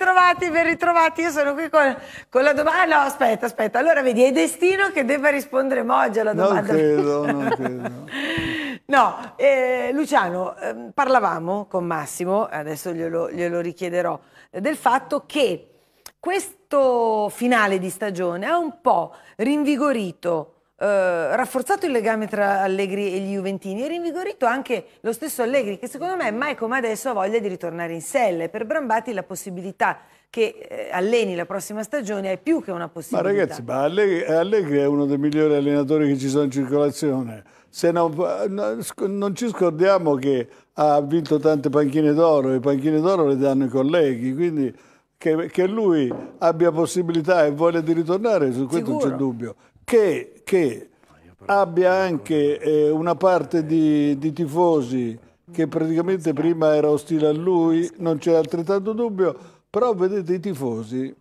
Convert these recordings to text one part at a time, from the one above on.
ritrovati, ben ritrovati. Io sono qui con, con la domanda. Ah, no, aspetta, aspetta. Allora vedi, è destino che debba rispondere Moggia alla domanda. Non credo, non credo. no, eh, Luciano, eh, parlavamo con Massimo, adesso glielo, glielo richiederò, eh, del fatto che questo finale di stagione ha un po' rinvigorito eh, rafforzato il legame tra Allegri e gli Juventini e rinvigorito anche lo stesso Allegri che secondo me mai come adesso ha voglia di ritornare in selle. Per Brambati la possibilità che eh, alleni la prossima stagione è più che una possibilità. Ma ragazzi, ma Allegri, Allegri è uno dei migliori allenatori che ci sono in circolazione. Non, non, ci scordiamo che ha vinto tante panchine d'oro, le panchine d'oro le danno i colleghi, quindi che, che, lui abbia possibilità e voglia di ritornare, su questo non c'è dubbio che, che abbia anche eh, una parte di, di, tifosi che praticamente prima era ostile a lui, non c'è altrettanto dubbio, però vedete i tifosi,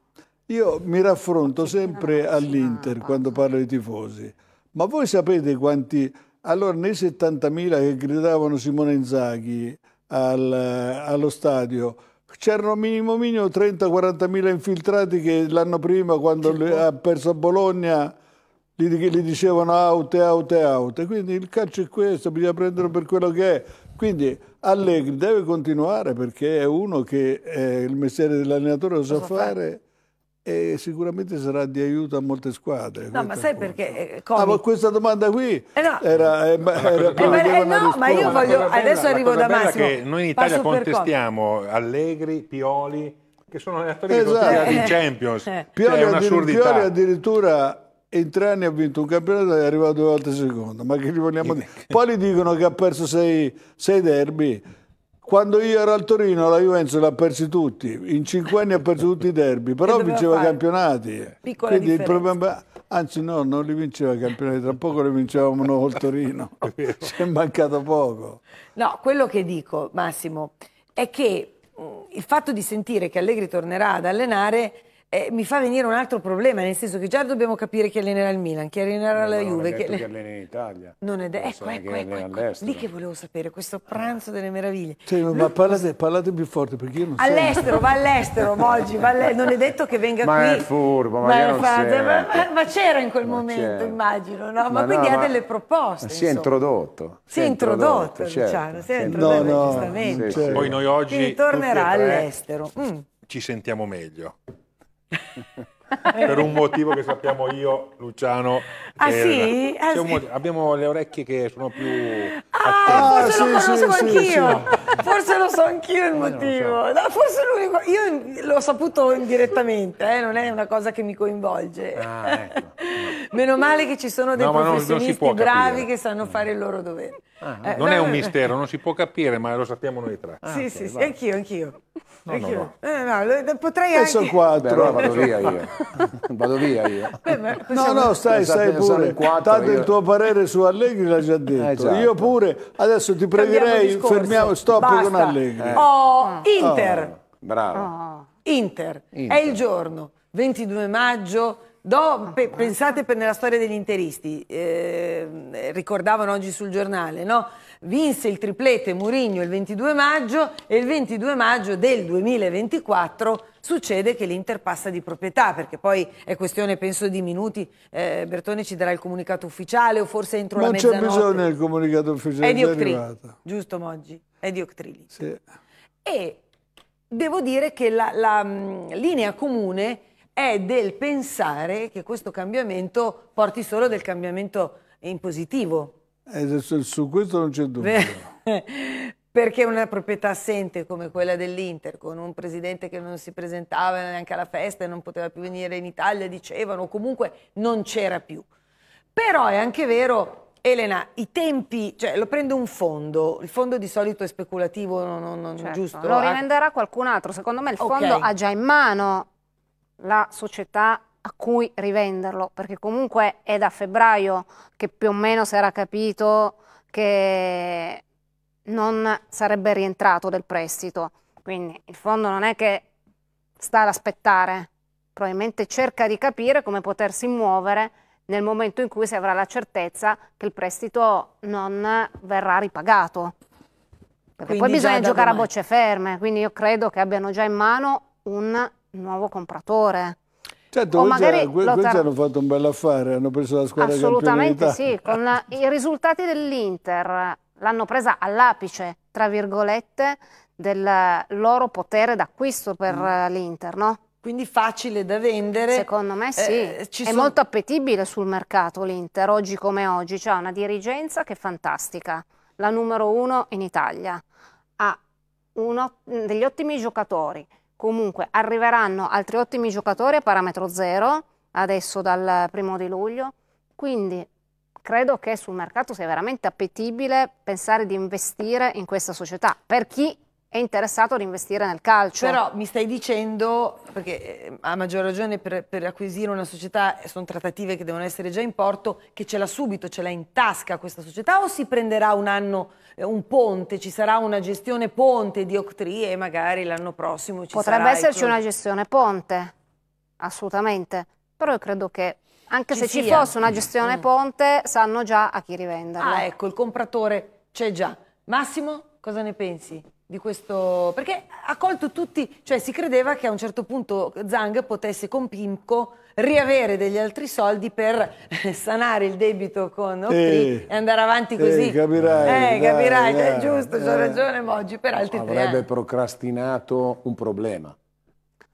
io mi raffronto sempre all'Inter quando parlo di tifosi, ma voi sapete quanti... Allora, nei 70.000 che gridavano Simone Inzaghi al, allo stadio, c'erano minimo minimo 30-40.000 infiltrati che l'anno prima, quando ha perso a Bologna, gli dicevano out e out out. Quindi il calcio è questo, bisogna prenderlo per quello che è. Quindi Allegri deve continuare perché è uno che è eh, il mestiere dell'allenatore lo sa fare e sicuramente sarà di aiuto a molte squadre. No, ma sai perché... Eh, Come... Ah, ma questa domanda qui eh no. era... Eh, era eh, no, ma io voglio... Bella, adesso arrivo da Massimo. Che noi in Italia Passo contestiamo Allegri, Pioli, che sono allenatori esatto. che di Champions. Eh. Pioli, cioè, è un'assurdità. Pioli addirittura in tre anni ha vinto un campionato e è arrivato due volte secondo. Ma che gli vogliamo dire? Poi gli dicono che ha perso sei, sei derby. Quando io ero al Torino, la Juventus l'ha persi tutti. In cinque anni ha perso tutti i derby, però vinceva fare? campionati. Piccola Quindi il problema... Anzi no, non li vinceva i campionati, tra poco li vincevamo noi col Torino. Ci è mancato poco. No, quello che dico, Massimo, è che mm, il fatto di sentire che Allegri tornerà ad allenare eh, mi fa venire un altro problema, nel senso che già dobbiamo capire chi allenerà il Milan, chi allenerà no, la Juve. Che... chi allena in Italia. Non è detto, ecco, ecco, ecco, ecco. lì che volevo sapere, questo pranzo delle meraviglie. Cioè, no, Lui... ma parlate, parlate, più forte perché io non so. All'estero, va all'estero, Moggi, non è detto che venga ma qui. Ma è furbo, ma, ma, fate, ma, ma c'era in quel momento, immagino, no? Ma, quindi ha delle proposte. Si è introdotto. Si è introdotto, Luciano, si è introdotto, giustamente. Poi noi oggi... Quindi tornerà eh, all'estero mm. ci sentiamo meglio. per un motivo che sappiamo io, Luciano. Ah, sì? Ah, sì. abbiamo le orecchie che sono più ah, attente. forse ah, lo sì, anch'io. Forse lo so anch'io il motivo. So. No, forse l'unico. Io l'ho saputo indirettamente, eh, non è una cosa che mi coinvolge. Ah, ecco. Meno male che ci sono dei no, professionisti non, non bravi capire. che sanno fare il loro dovere. Ah, eh, non no, è un mistero, non si può capire, ma lo sappiamo noi tre. Ah, sì, okay, sì, sì, anch'io, anch'io. No, anch'io. No, eh, no. potrei Penso anche... Penso Beh, vado via io. vado via io. Beh, No, no, stai, stai pure. Tanto io... il tuo parere su Allegri l'ha già detto. Eh, esatto. Io pure. Adesso ti pregherei, fermiamo, stop Basta. con Allegri. Eh. Oh, ah. Inter. Oh, bravo. Oh. Inter. Inter. È il giorno, 22 maggio No, ah, pe pensate per nella storia degli interisti, eh, ricordavano oggi sul giornale, no? vinse il triplete Murigno il 22 maggio e il 22 maggio del 2024 succede che l'Inter passa di proprietà, perché poi è questione penso di minuti, eh, Bertone ci darà il comunicato ufficiale o forse entro Ma la mezzanotte. Ma c'è bisogno del comunicato ufficiale, è, di Octri, giusto Moggi? È di Octrilli. Sì. E devo dire che la, la mh, mm, linea comune è è del pensare che questo cambiamento porti solo del cambiamento in positivo. Eh, su, su questo non c'è dubbio. Perché una proprietà assente come quella dell'Inter, con un presidente che non si presentava neanche alla festa e non poteva più venire in Italia, dicevano, comunque non c'era più. Però è anche vero Elena, i tempi, cioè lo prende un fondo, il fondo di solito è speculativo, non, non, non certo, giusto. Lo rivenderà qualcun altro, secondo me il fondo okay. ha già in mano la società a cui rivenderlo, perché comunque è da febbraio che più o meno si era capito che non sarebbe rientrato del prestito. Quindi il fondo non è che sta ad aspettare, probabilmente cerca di capire come potersi muovere nel momento in cui si avrà la certezza che il prestito non verrà ripagato. Perché quindi poi bisogna giocare domani. a bocce ferme, quindi io credo che abbiano già in mano un nuovo compratore. Certo, o magari questi hanno fatto un bel affare, hanno preso la squadra Assolutamente sì, con i risultati dell'Inter l'hanno presa all'apice, tra virgolette, del loro potere d'acquisto per mm. l'Inter, no? Quindi facile da vendere. Secondo me eh, sì, eh, è sono... molto appetibile sul mercato l'Inter, oggi come oggi, c'è cioè una dirigenza che è fantastica, la numero uno in Italia, ha uno, mm, degli ottimi giocatori, Comunque arriveranno altri ottimi giocatori a parametro zero adesso dal primo di luglio, quindi credo che sul mercato sia veramente appetibile pensare di investire in questa società per chi è interessato ad investire nel calcio. Però mi stai dicendo, perché eh, a maggior ragione per, per, acquisire una società eh, sono trattative che devono essere già in porto, che ce l'ha subito, ce l'ha in tasca questa società o si prenderà un anno, eh, un ponte, ci sarà una gestione ponte di Octree e magari l'anno prossimo ci Potrebbe sarà... Potrebbe esserci una gestione ponte, assolutamente, però io credo che anche ci se sia. ci fosse una gestione mm. ponte sanno già a chi rivenderla. Ah ecco, il compratore c'è già. Massimo, cosa ne pensi? di questo... perché ha colto tutti, cioè si credeva che a un certo punto Zhang potesse con Pimco riavere degli altri soldi per sanare il debito con Ocri e andare avanti così. Sì, capirai, eh, capirai, dai, è giusto, eh, c'ho ragione ma oggi per altri avrebbe Avrebbe procrastinato un problema,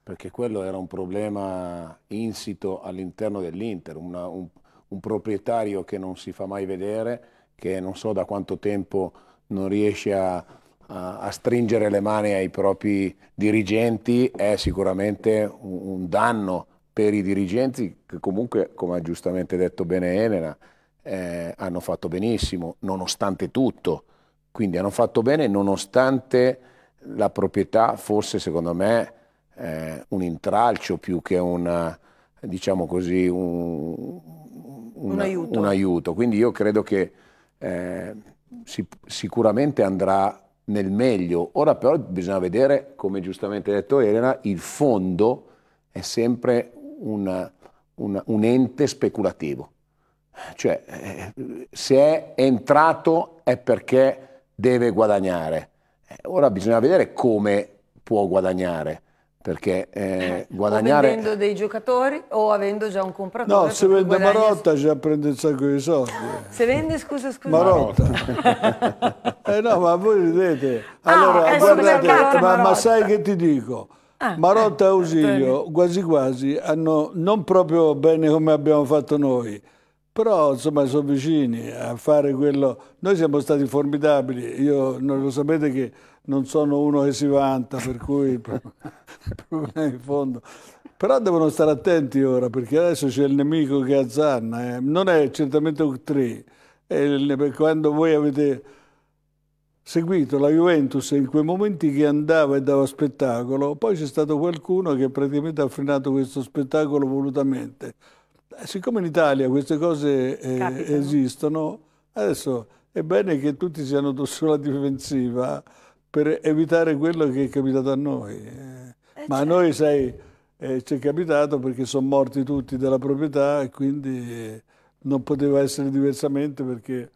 perché quello era un problema insito all'interno dell'Inter, un, un proprietario che non si fa mai vedere, che non so da quanto tempo non riesce a a stringere le mani ai propri dirigenti è sicuramente un, danno per i dirigenti che comunque, come ha giustamente detto bene Elena, eh, hanno fatto benissimo, nonostante tutto. Quindi hanno fatto bene nonostante la proprietà fosse, secondo me, eh, un intralcio più che una, diciamo così, un, una, un, aiuto. un, aiuto. Quindi io credo che eh, si, sicuramente andrà nel meglio. Ora però bisogna vedere, come giustamente ha detto Elena, il fondo è sempre una, una, un ente speculativo. Cioè, eh, se è entrato è perché deve guadagnare. Eh, ora bisogna vedere come può guadagnare perché eh, eh guadagnare... O vendendo dei giocatori o avendo già un compratore. No, se vende guadagna... Marotta già prende un sacco di soldi. se vende, scusa, scusa. Marotta. eh no, ma voi ridete. Ah, allora, ah, guardate, ma, ma sai che ti dico? Ah, Marotta e Ausilio eh, quasi quasi hanno non proprio bene come abbiamo fatto noi, però insomma sono vicini a fare quello. Noi siamo stati formidabili, io non lo sapete che non sono uno che si vanta, per cui il problema è in fondo. Però devono stare attenti ora, perché adesso c'è il nemico che azzanna. Eh. Non è certamente un 3. Il, quando voi avete seguito la Juventus in quei momenti che andava e dava spettacolo, poi c'è stato qualcuno che praticamente ha frenato questo spettacolo volutamente. Eh, siccome in Italia queste cose eh, esistono, adesso è bene che tutti siano sulla difensiva per evitare quello che è capitato a noi. Eh, eh Ma a certo. noi, sai, eh, ci è capitato perché sono morti tutti della proprietà e quindi eh, non poteva essere diversamente perché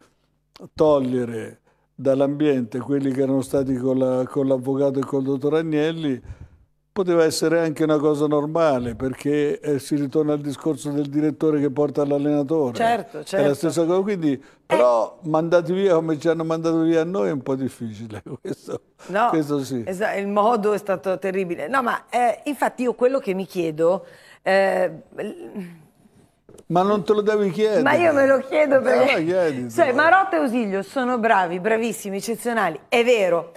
togliere dall'ambiente quelli che erano stati con l'avvocato la, e col dottor Agnelli poteva essere anche una cosa normale perché eh, si ritorna al discorso del direttore che porta all'allenatore certo, certo. è la certo. stessa cosa quindi però eh. mandati via come ci hanno mandato via a noi è un po' difficile questo, no, questo sì il modo è stato terribile no ma eh, infatti io quello che mi chiedo eh, ma non te lo devi chiedere. Ma io me lo chiedo eh, perché... Eh, cioè, Marotta e Ausilio sono bravi, bravissimi, eccezionali, è vero.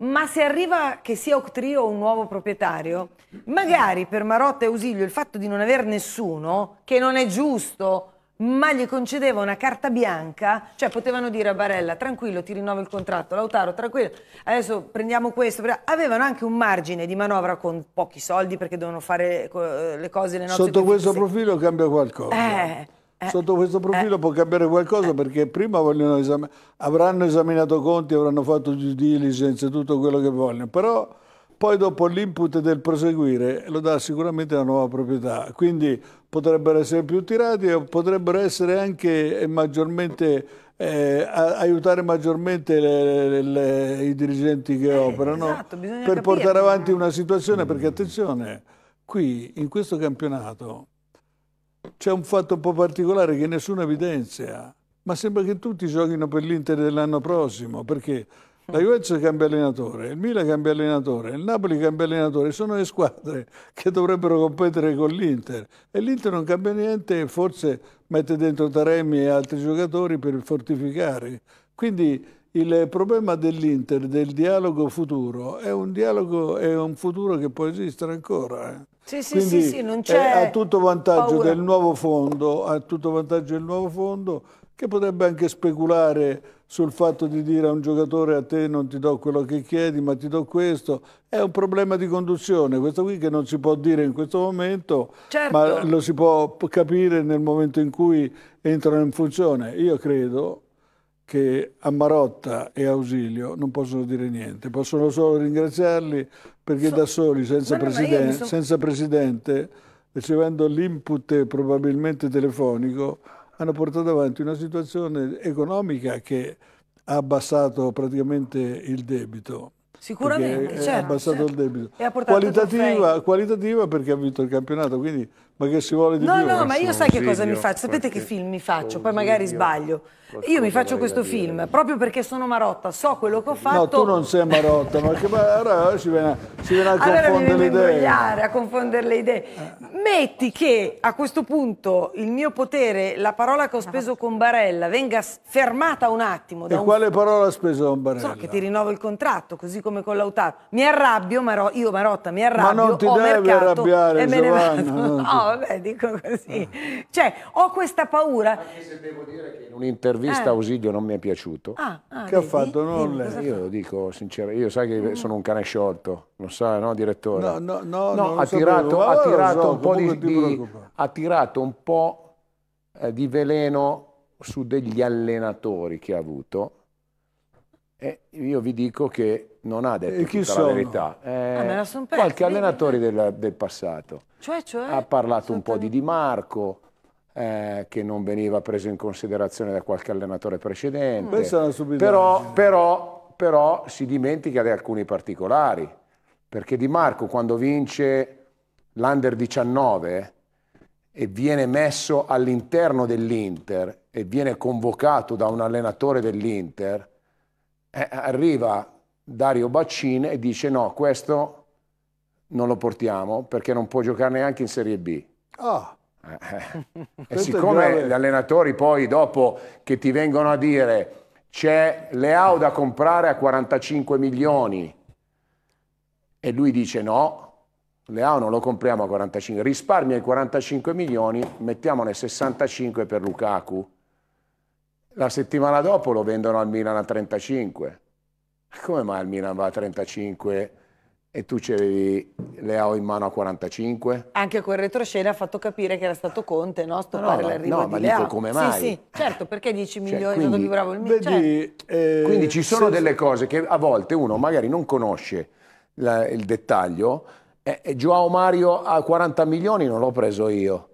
Ma se arriva che sia Octrio un nuovo proprietario, magari per Marotta e Ausilio il fatto di non aver nessuno, che non è giusto, ma gli concedeva una carta bianca, cioè potevano dire a Barella tranquillo ti rinnovo il contratto, Lautaro tranquillo, adesso prendiamo questo, avevano anche un margine di manovra con pochi soldi perché dovevano fare le cose le nostre. Sotto questo profilo cambia qualcosa. Eh. Eh, sotto questo profilo eh, può cambiare qualcosa eh, perché prima esam avranno esaminato conti, avranno fatto due diligence, tutto quello che vogliono, però poi dopo l'input del proseguire lo dà sicuramente la nuova proprietà, quindi potrebbero essere più tirati e potrebbero essere anche maggiormente eh, aiutare maggiormente le, le, le, i dirigenti che eh, operano esatto, per capire. portare avanti eh. una situazione, perché attenzione, qui in questo campionato c'è un fatto un po' particolare che nessuno evidenzia, ma sembra che tutti giochino per l'Inter dell'anno prossimo, perché la mm. Juventus cambia allenatore, il Milan cambia allenatore, il Napoli cambia allenatore, sono le squadre che dovrebbero competere con l'Inter e l'Inter non cambia niente e forse mette dentro Taremi e altri giocatori per fortificare. Quindi il problema dell'Inter, del dialogo futuro, è un dialogo, è un futuro che può esistere ancora. Eh. Sì, sì, Quindi, sì, sì, non c'è. a tutto vantaggio paura. del nuovo fondo, a tutto vantaggio del nuovo fondo, che potrebbe anche speculare sul fatto di dire a un giocatore a te non ti do quello che chiedi ma ti do questo, è un problema di conduzione, questo qui che non si può dire in questo momento, certo. ma lo si può capire nel momento in cui entrano in funzione. Io credo, che a Marotta e Ausilio non possono dire niente, possono solo ringraziarli perché so, da soli, senza, no, presiden so senza presidente, ricevendo l'input probabilmente telefonico, hanno portato avanti una situazione economica che ha abbassato praticamente il debito. Sicuramente, certo, certo. Ha abbassato certo. il debito. Qualitativa, qualitativa perché ha vinto il campionato, quindi ma che si vuole di no, più? No, no, ma io sai che cosa mi faccio? Sapete che film mi faccio? Poi magari sbaglio. Io mi faccio questo film proprio perché sono marotta, so quello che ho fatto. No, tu non sei marotta, ma che allora ci viene, ci viene a allora confondere mi le idee. a confondere le idee. Eh. Metti che a questo punto il mio potere, la parola che ho speso con Barella, venga fermata un attimo. Da e un... quale parola ha speso con Barella? So che ti rinnovo il contratto, così come con Lautaro. Mi arrabbio, maro... io marotta, mi arrabbio. Ma non ti devi arrabbiare, Giovanna. No, vabbè, dico così. Mm. Cioè, ho questa paura. Anche se devo dire che in un'intervista eh. Ausilio non mi è piaciuto. Ah, ah, che vedi? ho fatto? Non Dimmi, le... Io lo dico sinceramente, io sai che mm. sono un cane sciolto, lo sa, no direttore? No, no, no, no ha, tirato, ha tirato so, un po' di, di ha tirato un po' eh, di veleno su degli allenatori che ha avuto. E io vi dico che non ha detto tutta sono? Ah, la verità. Eh, ah, la qualche allenatore del, del passato. Cioè, cioè, ha parlato un po' di Di Marco, eh, che non veniva preso in considerazione da qualche allenatore precedente. Mm. Però, però, però si dimentica di alcuni particolari, perché Di Marco quando vince l'Under 19 e viene messo all'interno dell'Inter e viene convocato da un allenatore dell'Inter, eh, arriva Dario Baccin e dice no, questo non lo portiamo perché non può giocare neanche in Serie B. Ah. Eh, eh. e siccome gli allenatori poi dopo che ti vengono a dire c'è Leao da comprare a 45 milioni e lui dice no, Leao non lo compriamo a 45, risparmia i 45 milioni, mettiamone 65 per Lukaku. La settimana dopo lo vendono al Milan a 35. Come mai il Milan va a 35 e tu c'avevi Leao in mano a 45? Anche quel retroscena ha fatto capire che era stato Conte, no? Stoppare no, l'arrivo no, di ma Leao. dico come mai? Sì, sì, certo, perché 10 cioè, migliori, quindi, più bravo il Milan? Cioè. Eh, quindi ci sono se... delle cose che a volte uno magari non conosce la, il dettaglio. Eh, Joao Mario a 40 milioni non l'ho preso io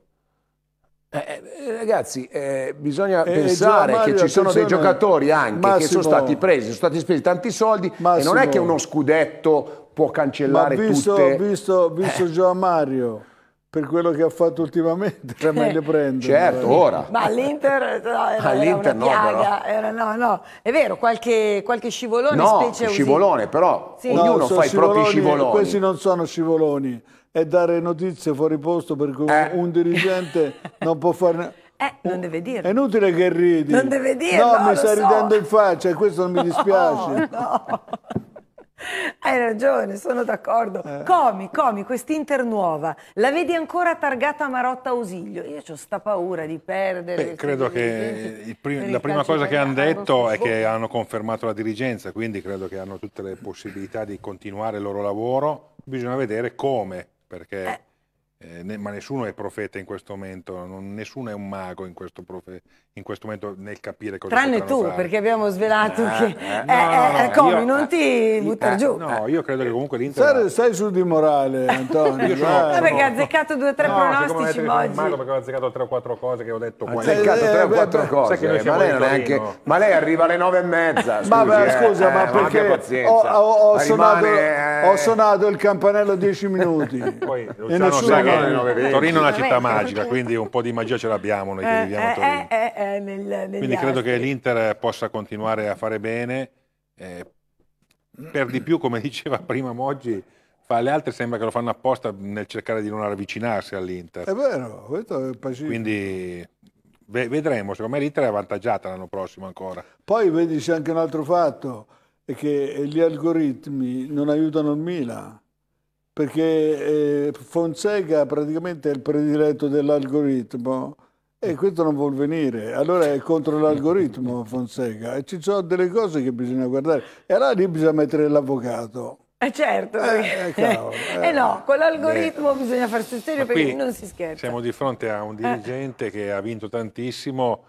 eh, eh, ragazzi, eh, bisogna eh, eh, pensare Mario, che ci sono dei giocatori anche Massimo, che sono stati presi, sono stati spesi tanti soldi Massimo, e non è che uno scudetto può cancellare ma visto, tutte... Visto, visto Gian Mario, per quello che ha fatto ultimamente, era cioè, meglio prendere. Certo, ora. Ma all'Inter no, era, All'Inter no, era, no, no, è vero, qualche, qualche scivolone no, scivolone, usi. però sì. ognuno no, fa i propri scivoloni. Questi non sono scivoloni e dare notizie fuori posto perché eh. un dirigente non può fare... Eh, non deve dirlo. È inutile che ridi. Non deve dirlo. No, mi stai so. ridendo in faccia e questo non mi dispiace. No, no. Hai ragione, sono d'accordo. Eh. Comi, Comi, nuova, la vedi ancora targata Marotta Ausilio? Io ho sta paura di perdere. Beh, credo che prim la prima cosa che hanno detto è che hanno confermato la dirigenza, quindi credo che hanno tutte le possibilità di continuare il loro lavoro. Bisogna vedere come perché... Eh. Eh, ne, ma nessuno è profeta in questo momento, non, nessuno è un mago in questo, profe, in questo momento nel capire cosa Tranne tu, fare. perché abbiamo svelato ah, che... Eh, eh, no, eh, eh, Comi, io, non ti eh, buttare giù. No, io credo che comunque l'Inter... Stai, stai su di morale, Antonio. io sono, no, sono... perché ha azzeccato due o tre no, pronostici oggi. Male perché ho azzeccato tre o quattro cose che ho detto qua. Ha azzeccato tre o quattro cose, ma lei, neanche... ma, lei arriva alle nove e mezza, scusi, ma beh, scusa, ma perché ho, ho, ho, suonato, ho, suonato, il campanello dieci minuti. Poi, Luciano, e nessuno... Torino è una città magica, quindi un po' di magia ce l'abbiamo noi che viviamo a Torino eh, nel, Quindi credo altri. che l'Inter possa continuare a fare bene, eh, per di più, come diceva prima Moggi, fa le altre sembra che lo fanno apposta nel cercare di non avvicinarsi all'Inter. È vero, questo è pacifico. Quindi vedremo, secondo me l'Inter è avvantaggiata l'anno prossimo ancora. Poi vedi c'è anche un altro fatto, è che gli algoritmi non aiutano il Milan, perché eh, Fonseca praticamente è il prediletto dell'algoritmo e eh, questo non vuol venire, allora è contro l'algoritmo Fonseca. E ci sono delle cose che bisogna guardare. E allora lì bisogna mettere l'avvocato. Eh certo, eh, eh cavolo, eh, eh no, con l'algoritmo eh. bisogna farsi serio perché non si scherza. Siamo di fronte a un dirigente che ha vinto tantissimo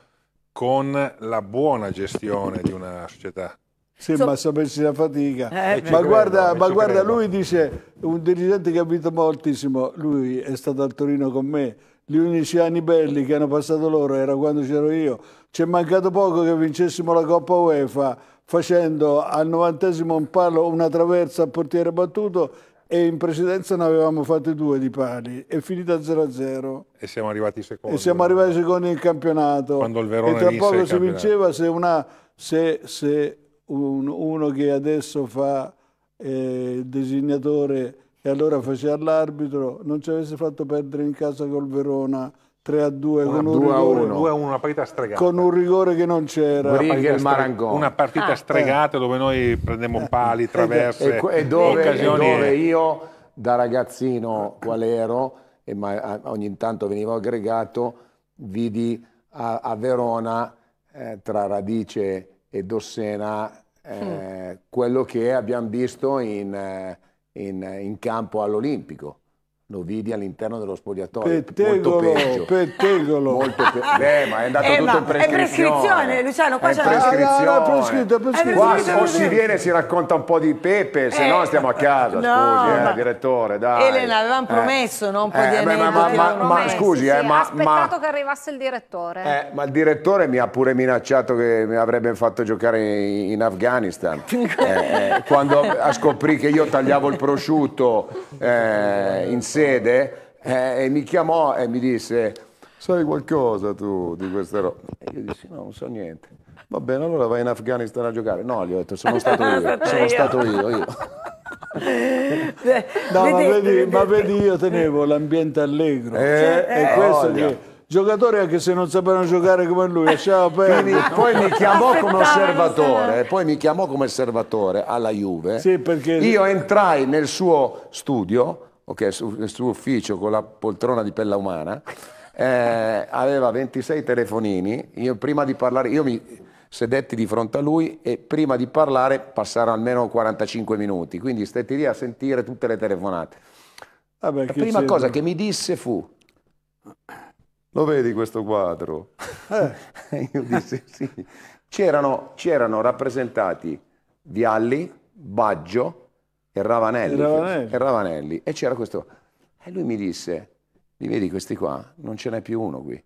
con la buona gestione di una società. Sì, so... ma sapessi la fatica. Eh, ma, credo, guarda, ma guarda, lui dice, un dirigente che ha vinto moltissimo, lui è stato al Torino con me, gli unici anni belli che hanno passato loro era quando c'ero io. Ci è mancato poco che vincessimo la Coppa UEFA facendo al novantesimo un palo, una traversa a portiere battuto e in precedenza ne avevamo fatte due di pali. È finita 0-0. E siamo arrivati secondi. E siamo arrivati secondi in campionato. Quando il Verona e tra poco si vinceva se, una, se, se un, uno che adesso fa eh, designatore e allora faceva l'arbitro, non ci avesse fatto perdere in casa col Verona 3 a 2 una, con un 2 rigore, 1. 2 a 1, una partita stregata. Con un rigore che non c'era. Una partita, stre- una partita ah, stregata eh. dove noi prendemmo eh, pali, eh, traverse, e, e, dove, occasioni... e dove io da ragazzino qual ero, e ma, ogni tanto venivo aggregato, vidi a, a Verona eh, tra Radice e Dossena eh, mm. quello che abbiamo visto in eh, in, in campo all'Olimpico lo vidi all'interno dello spogliatoio. Pettegolo, molto peggio. Pettegolo. Molto pe- Beh, ma è andato eh, tutto in prescrizione. È prescrizione, Luciano, qua è c'è prescrizione. Ah, è prescritto, è prescritto. Qua o si viene si racconta un po' di Pepe, eh, se no eh, stiamo a casa, no, scusi, eh, direttore, dai. Elena, avevamo eh. promesso, non Un po' eh, di eh, beh, ma, ma, ma, ma scusi, sì, eh, ma... aspettato che arrivasse il direttore. ma il direttore mi ha pure minacciato che mi avrebbe fatto giocare in, in Afghanistan. quando ha scoprì che io tagliavo il prosciutto in sede eh, e mi chiamò e mi disse sai qualcosa tu di queste robe? E io dissi no, non so niente. Va bene, allora vai in Afghanistan a giocare. No, gli ho detto sono stato io, sono stato io. io. no, ma vedi, ma vedi, io tenevo l'ambiente allegro. Eh, cioè, eh, e eh. questo che giocatore anche se non sapevano giocare come lui lasciava perdere poi mi chiamò come osservatore poi mi chiamò come osservatore alla Juve sì, perché... io entrai nel suo studio okay, su, nel suo ufficio con la poltrona di pella umana, eh, aveva 26 telefonini, io prima di parlare, io mi sedetti di fronte a lui e prima di parlare passarono almeno 45 minuti, quindi stetti lì a sentire tutte le telefonate. Ah la prima cosa che mi disse fu, lo vedi questo quadro? Eh. Io dissi sì. C'erano, rappresentati Vialli, Baggio, e Ravanelli, Ravanelli. E Ravanelli. E c'era questo. E lui mi disse, li vedi questi qua? Non ce n'è più uno qui.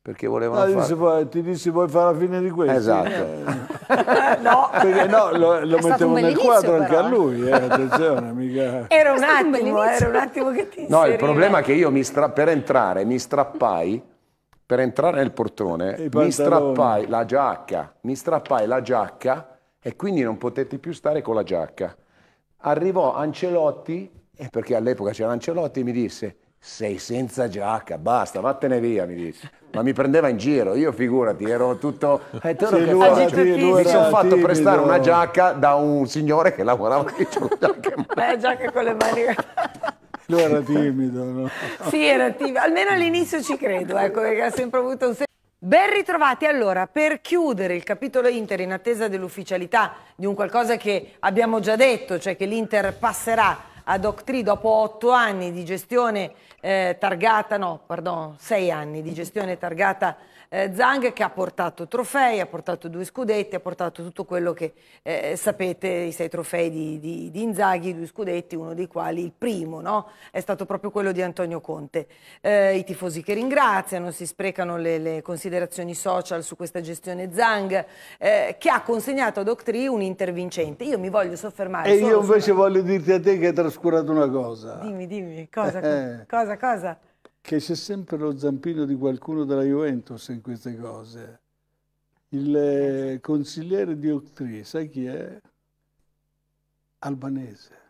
Perché volevano no, ah, fare... Poi, ti dissi vuoi fare la fine di questo? Esatto. Eh. no. Perché no, lo, lo mettevo nel quadro però. anche a eh. lui, eh, attenzione, mica... Era un attimo, era un attimo che ti No, il problema è che io mi stra... per entrare mi strappai, per entrare nel portone, mi strappai la giacca, mi strappai la giacca e quindi non potetti più stare con la giacca. Arrivò Ancelotti, perché all'epoca c'era Ancelotti, e mi disse sei senza giacca, basta, vattene via, mi disse. Ma mi prendeva in giro, io figurati, ero tutto... Eh, sì, che lui, era, sì, mi sono fatto prestare una giacca da un signore che lavorava che con giacche. Beh, giacca con le mani... lui era timido, no? Sì, era timido, almeno all'inizio ci credo, ecco, perché ha sempre avuto un senso. Ben ritrovati, allora per chiudere il capitolo Inter in attesa dell'ufficialità di un qualcosa che abbiamo già detto, cioè che l'Inter passerà a Doctree dopo otto anni di gestione eh, targata, no, pardon, sei anni di gestione targata eh, Zang che ha portato trofei, ha portato due scudetti, ha portato tutto quello che eh, sapete, i sei trofei di, di, di, Inzaghi, due scudetti, uno dei quali il primo no? è stato proprio quello di Antonio Conte. Eh, I tifosi che ringraziano, si sprecano le, le considerazioni social su questa gestione Zang eh, che ha consegnato a Doctree un intervincente. Io mi voglio soffermare. E io invece su... voglio dirti a te che trasformato trascurato una cosa. Dimmi, dimmi, cosa, eh, cosa, cosa? Che c'è sempre lo zampino di qualcuno della Juventus in queste cose. Il eh, consigliere di Octrì, sai chi è? Albanese.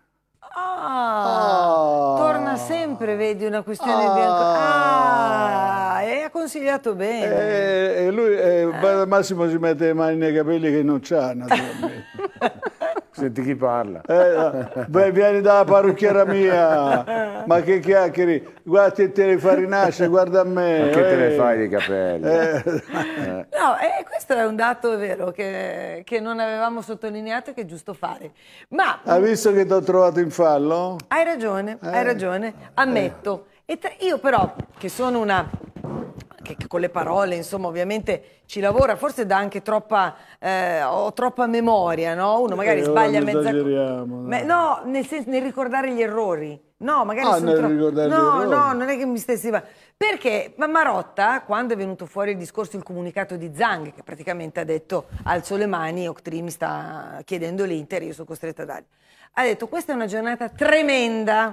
Ah, ah, torna sempre, vedi, una questione ah, di bianco. Ah, e ha consigliato bene. E, eh, e eh, lui, eh, Massimo si mette le mani nei capelli che non c'ha, naturalmente. Senti chi parla. Eh, eh, beh, vieni dalla parrucchiera mia, ma che chiacchieri, guarda che te ne fa rinascere, guarda a me. Ma che eh. te ne fai dei capelli? Eh. eh. No, eh, questo è un dato vero che, che, non avevamo sottolineato che è giusto fare. Ma... Hai visto che ti ho trovato in fallo? Hai ragione, hai eh. ragione, ammetto. io però, che sono una che, che, con le parole, insomma, ovviamente ci lavora, forse dà anche troppa, eh, ho troppa memoria, no? Uno magari eh, sbaglia mezza cosa. Me, no, nel, senso, nel ricordare gli errori. No, magari ah, sono errori. No, no, non è che mi stessi... Perché ma Marotta, quando è venuto fuori il discorso, il comunicato di Zang, che praticamente ha detto alzo le mani, Octri mi sta chiedendo l'Inter, io sono costretta a dargli, ha detto questa è una giornata tremenda,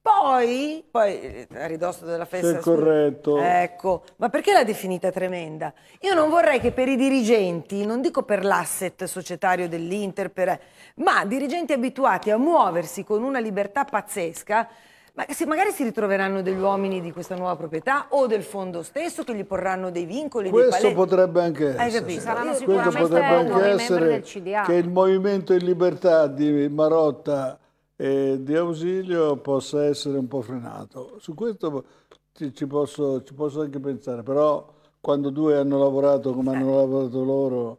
poi, poi eh, a ridosso della festa... Sei corretto. Ecco, ma perché l'ha definita tremenda? Io non vorrei che per i dirigenti, non dico per l'asset societario dell'Inter, per, ma dirigenti abituati a muoversi con una libertà pazzesca, ma se magari si ritroveranno degli uomini di questa nuova proprietà o del fondo stesso che gli porranno dei vincoli. Questo dei potrebbe anche essere. Hai capito? Saranno Questo potrebbe anche essere che il Movimento in Libertà di Marotta eh, di ausilio possa essere un po' frenato. Su questo ci, ci, posso, ci posso anche pensare, però quando due hanno lavorato come hanno certo. lavorato loro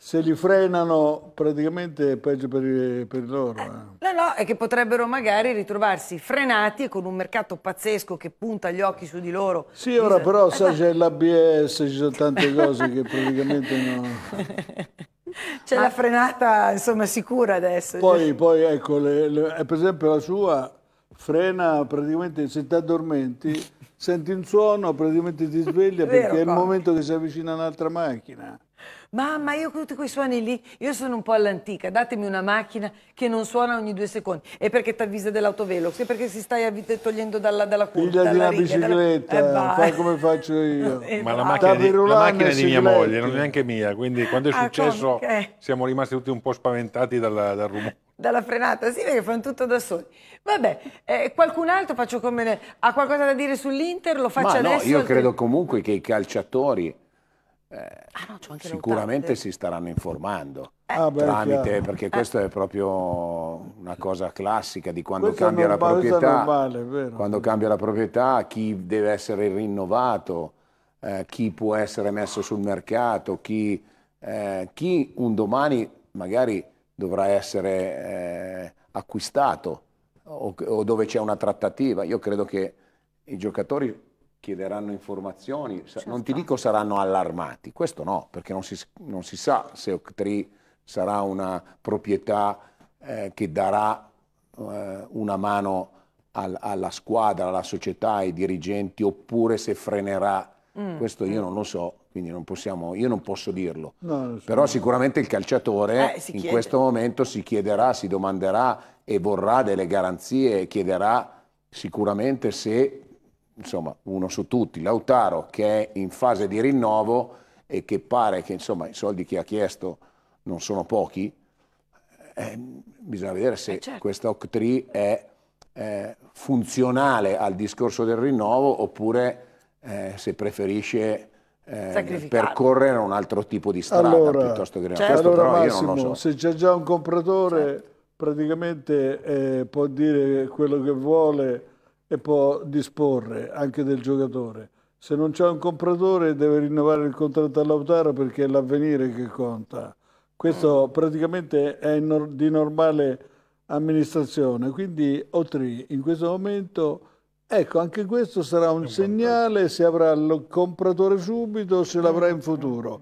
se li frenano praticamente è peggio per, per loro. Eh, eh. No, no, è che potrebbero magari ritrovarsi frenati e con un mercato pazzesco che punta gli occhi su di loro. Sì, ora però eh, sai, c'è l'ABS, ci sono tante cose che praticamente non... C'è ah. la frenata insomma sicura adesso. Cioè. Poi, poi ecco, le, le, eh, per esempio la sua frena praticamente se ti addormenti, senti un suono, praticamente ti sveglia Vero, perché è il momento che si avvicina un'altra macchina. Mamma, io con tutti quei suoni lì, io sono un po' all'antica, datemi una macchina che non suona ogni due secondi. E perché ti avvisa dell'autovelox? E perché si stai togliendo dalla, dalla curva? Pigliati una bicicletta, dalla... eh, fai come faccio io. Eh, Ma la macchina, di, la macchina è di mia moglie, non è neanche mia, quindi quando è ah, successo ah, siamo rimasti tutti un po' spaventati dalla, dal rumore dalla frenata, sì, perché fanno tutto da soli. Vabbè, eh, qualcun altro faccio come ne... ha qualcosa da dire sull'Inter, lo faccio Ma adesso. No, io credo comunque che i calciatori eh, ah, no, sicuramente si staranno informando eh. ah, beh, tramite, perché eh. questa è proprio una cosa classica di quando questa cambia la vale, proprietà. Vale, vero, quando cambia la proprietà, chi deve essere rinnovato, eh, chi può essere messo sul mercato, chi, eh, chi un domani magari dovrà essere eh, acquistato o, o dove c'è una trattativa. Io credo che i giocatori chiederanno informazioni, certo. non ti dico saranno allarmati, questo no, perché non si, non si sa se Octri sarà una proprietà eh, che darà eh, una mano al, alla squadra, alla società, ai dirigenti, oppure se frenerà. Mm. Questo mm. io non lo so, quindi non possiamo, io non posso dirlo. No, non so. Però sicuramente il calciatore eh, in questo momento si chiederà, si domanderà e vorrà delle garanzie chiederà sicuramente se insomma, uno su tutti, Lautaro che è in fase di rinnovo e che pare che insomma, i soldi che ha chiesto non sono pochi, eh, bisogna vedere se eh certo. questa oc è eh, funzionale al discorso del rinnovo oppure eh, se preferisce eh, percorrere un altro tipo di strada allora, piuttosto che certo. Questo, allora, Massimo, so. se c'è già un compratore certo. praticamente eh, può dire quello che vuole e può disporre anche del giocatore. Se non c'è un compratore deve rinnovare il contratto all'Autaro perché è l'avvenire che conta. Questo mm. praticamente è di normale amministrazione. Quindi Otri in questo momento, ecco, anche questo sarà un segnale se avrà il compratore subito o se l'avrà in mm. futuro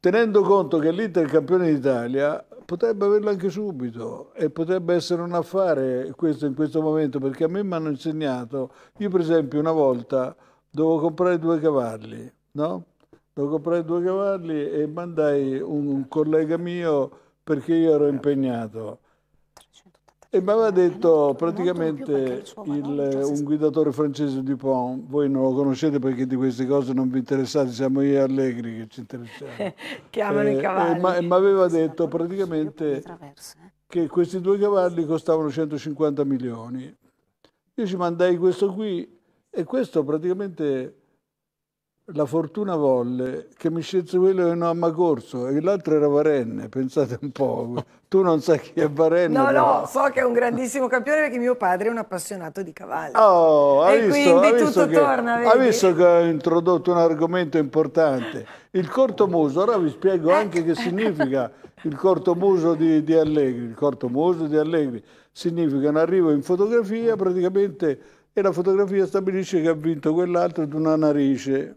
tenendo conto che l'Inter è campione d'Italia potrebbe averlo anche subito e potrebbe essere un affare questo in questo momento perché a me mi hanno insegnato, io per esempio una volta dovevo comprare due cavalli, no? Dovevo comprare due cavalli e mandai un collega mio perché io ero impegnato e mi aveva detto praticamente il, un guidatore francese Dupont, voi non lo conoscete perché di queste cose non vi interessate, siamo io Allegri che ci interessiamo. che amano eh, i eh, cavalli. E mi aveva detto praticamente eh. che questi due cavalli costavano 150 milioni. Io ci mandai questo qui e questo praticamente la fortuna volle che mi scelse quello che non ama corso e l'altro era Varenne, pensate un po'. tu non sai chi è Varenne. No, però. no, so che è un grandissimo campione perché mio padre è un appassionato di cavalli. Oh, e visto, quindi tutto che, torna. Vedi? Ha visto che ho introdotto un argomento importante. Il corto muso, ora vi spiego eh. anche che significa il cortomuso di, di Allegri. Il corto muso di Allegri significa un arrivo in fotografia praticamente e la fotografia stabilisce che ha vinto quell'altro di una narice.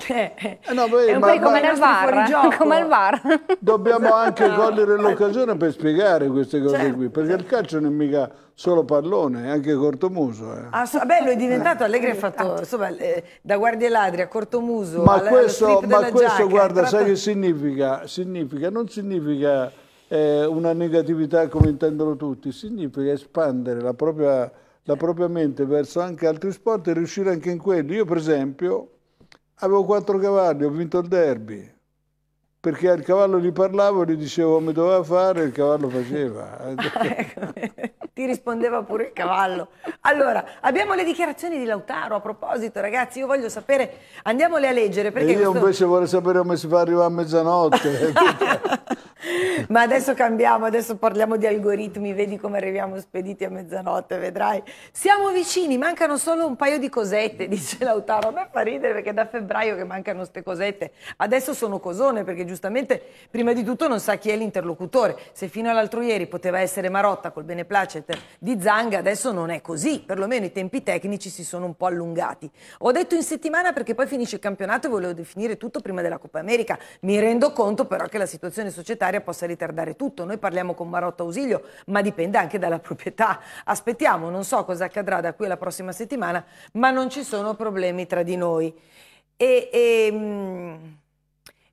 Cioè, eh, no, beh, è un ma, po' come Navarra, eh. come al VAR. Dobbiamo anche cogliere l'occasione per spiegare queste cose certo, qui, perché il calcio non è mica solo pallone, è anche cortomuso. Eh. Ah, so, bello, è diventato eh. Allegri ha fatto, esatto. insomma, eh, da guardia ladri a cortomuso Ma alla, questo, ma questo giacca, guarda, tratto... sai che significa? Significa, non significa eh, una negatività come intendono tutti, significa espandere la propria, la propria mente verso anche altri sport e riuscire anche in quelli. Io per esempio Avevo quattro cavalli, ho vinto il derby. Perché al cavallo gli parlavo, gli dicevo come doveva fare, e il cavallo faceva. Ah, ecco ti rispondeva pure il cavallo. Allora, abbiamo le dichiarazioni di Lautaro. A proposito, ragazzi, io voglio sapere, andiamole a leggere. Perché e io questo... invece vorrei sapere come si fa ad arrivare a mezzanotte. Ma adesso cambiamo, adesso parliamo di algoritmi, vedi come arriviamo spediti a mezzanotte, vedrai. Siamo vicini, mancano solo un paio di cosette, dice Lautaro. A me fa ridere perché da febbraio che mancano queste cosette. Adesso sono cosone perché giustamente prima di tutto non sa chi è l'interlocutore. Se fino all'altro ieri poteva essere Marotta col beneplacito di Zanga adesso non è così, perlomeno i tempi tecnici si sono un po' allungati. Ho detto in settimana perché poi finisce il campionato e volevo definire tutto prima della Coppa America. Mi rendo conto però che la situazione societaria possa ritardare tutto. Noi parliamo con Marotta Ausilio, ma dipende anche dalla proprietà. Aspettiamo, non so cosa accadrà da qui alla prossima settimana, ma non ci sono problemi tra di noi. E, e ehm,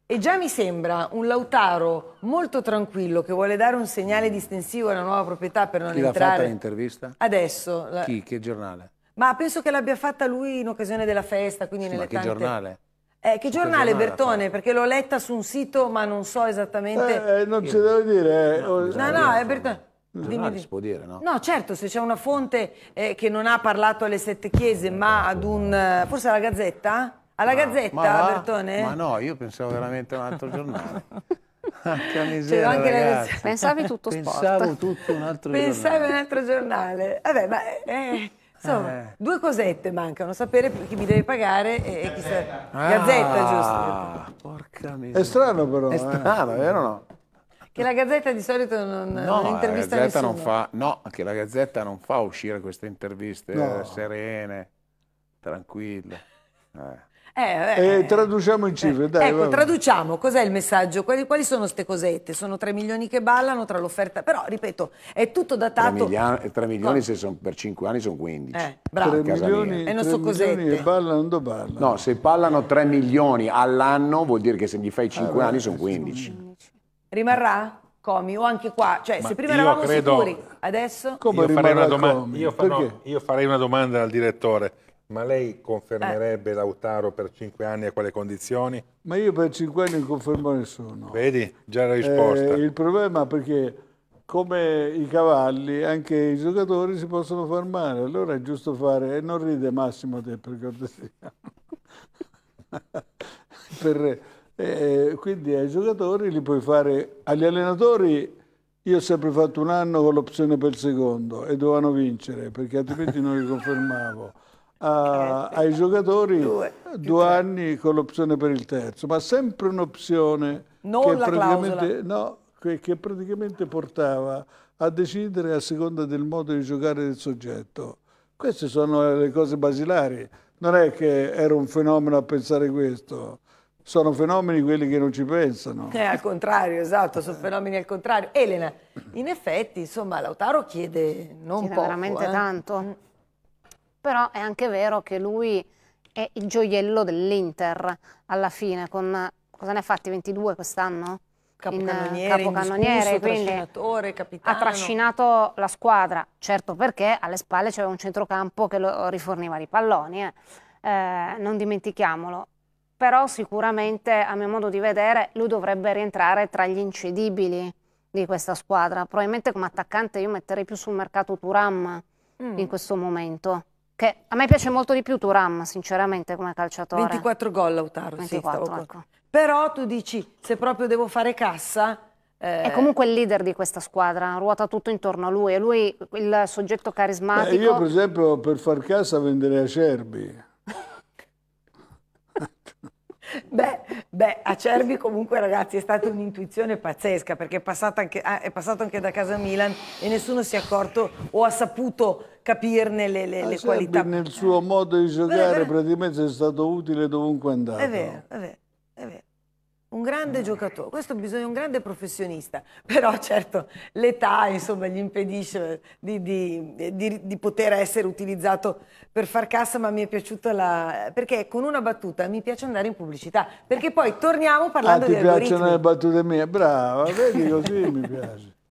e già mi sembra un Lautaro molto tranquillo che vuole dare un segnale distensivo alla nuova proprietà per non Chi entrare... Chi l'ha fatta l'intervista? Adesso. La... Chi? Che giornale? Ma penso che l'abbia fatta lui in occasione della festa, quindi sì, nelle ma che giornale? Eh, che giornale, che Bertone? Perché l'ho letta su un sito ma non so esattamente... Eh, eh non ci devo dire... Eh, no, oh, no, no è Bertone... Dimmi, dimmi. si può dire, no? No, certo, se c'è una fonte eh, che non ha parlato alle sette chiese, ma ad un... Eh, forse alla Gazzetta? Alla ma, Gazzetta, ma Bertone? Ma no, io pensavo veramente a un altro giornale. Anche cioè, misera, anche la... Pensavi tutto Pensavo sport. Pensavo tutto un altro Pensavi giornale. un altro giornale. Vabbè, ma... Eh, eh, insomma, eh. due cosette mancano, sapere chi mi deve pagare e, chi sa... Ah, Gazzetta, giusto. Porca miseria. È strano però. È eh. strano, vero no? Che la Gazzetta di solito non, no, non intervista la Gazzetta non fa, No, che la Gazzetta non fa uscire queste interviste no. serene, tranquille. Eh. Eh, eh, eh, traduciamo in cifre, ecco, dai. Ecco, vabbè. traduciamo, cos'è il messaggio? Quali, quali sono queste cosette? Sono 3 milioni che ballano tra l'offerta, però ripeto, è tutto datato. 3 milioni, 3 milioni se sono per 5 anni sono 15. Eh, bravo. 3 milioni, e non so cosette. E ballano, ballano. No, se ballano 3 milioni all'anno vuol dire che se gli fai 5 allora, eh, anni eh, sono 15. Rimarrà? Comi, o anche qua, cioè Ma se prima eravamo credo... sicuri, adesso... Come io farei, una domanda, io, fa... io farei una domanda al direttore. Ma lei confermerebbe eh. Lautaro per cinque anni a quale condizioni? Ma io per cinque anni non confermo nessuno. Vedi, già la risposta. Eh, il problema è perché come i cavalli, anche i giocatori si possono far male, allora è giusto fare, e non ride Massimo te per cortesia. per, eh, quindi ai giocatori li puoi fare, agli allenatori io ho sempre fatto un anno con l'opzione per il secondo e dovevano vincere perché altrimenti non li confermavo. a, ah, ai giocatori due, due anni con l'opzione per il terzo, ma sempre un'opzione che praticamente, no, che, che praticamente portava a decidere a seconda del modo di giocare del soggetto. Queste sono le cose basilari. Non è che era un fenomeno a pensare questo. Sono fenomeni quelli che non ci pensano. Eh, al contrario, esatto, sono fenomeni al contrario. Elena, in effetti, insomma, Lautaro chiede non chiede poco. veramente eh. tanto però è anche vero che lui è il gioiello dell'Inter alla fine, con cosa ne ha fatti 22 quest'anno? Capocannoniere, eh, capocannoniere indiscusso, quindi ha trascinato la squadra, certo perché alle spalle c'era un centrocampo che lo riforniva di palloni, eh. Eh, non dimentichiamolo. Però sicuramente, a mio modo di vedere, lui dovrebbe rientrare tra gli incedibili di questa squadra. Probabilmente come attaccante io metterei più sul mercato Turam mm. in questo momento. Che a me piace molto di più Turam, sinceramente, come calciatore. 24 gol Lautaro, 24, sì, ecco. Però tu dici, se proprio devo fare cassa... Eh... È comunque il leader di questa squadra, ruota tutto intorno a lui, è lui il soggetto carismatico. Beh, io per esempio per far cassa venderei Acerbi. Beh, beh, Acerbi comunque ragazzi è stata un'intuizione pazzesca perché è, anche, ah, è, passato anche da casa Milan e nessuno si è accorto o ha saputo capirne le, le, le qualità. Nel suo modo di giocare eh. praticamente è stato utile dovunque è È vero, è vero, è vero. Un grande giocatore, questo bisogna, un grande professionista, però certo l'età insomma, gli impedisce di, di, di, di, poter essere utilizzato per far cassa, ma mi è piaciuta la... perché con una battuta mi piace andare in pubblicità, perché poi torniamo parlando ah, di algoritmi. ti piacciono le battute mie, brava, vedi così mi piace.